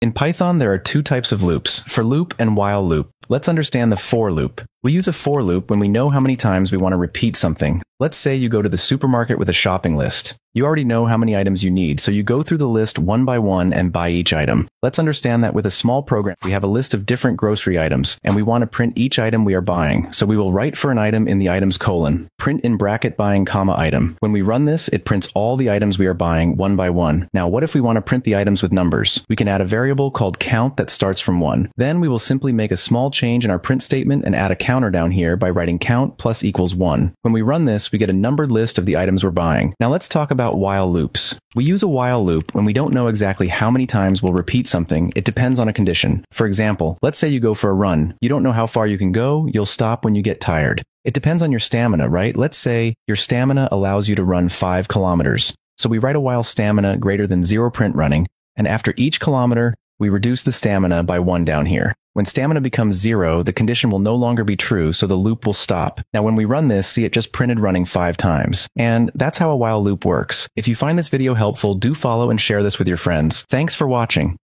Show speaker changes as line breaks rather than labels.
In Python, there are two types of loops, for loop and while loop. Let's understand the for loop. We use a for loop when we know how many times we want to repeat something. Let's say you go to the supermarket with a shopping list. You already know how many items you need, so you go through the list one by one and buy each item. Let's understand that with a small program, we have a list of different grocery items, and we want to print each item we are buying. So we will write for an item in the item's colon, print in bracket buying comma item. When we run this, it prints all the items we are buying one by one. Now, what if we want to print the items with numbers? We can add a variable called count that starts from one. Then we will simply make a small change in our print statement and add a counter down here by writing count plus equals one. When we run this, we get a numbered list of the items we're buying. Now let's talk about while loops. We use a while loop when we don't know exactly how many times we'll repeat something. It depends on a condition. For example, let's say you go for a run. You don't know how far you can go. You'll stop when you get tired. It depends on your stamina, right? Let's say your stamina allows you to run five kilometers. So we write a while stamina greater than zero print running. And after each kilometer, we reduce the stamina by one down here. When stamina becomes zero, the condition will no longer be true, so the loop will stop. Now, when we run this, see it just printed running five times. And that's how a while loop works. If you find this video helpful, do follow and share this with your friends. Thanks for watching.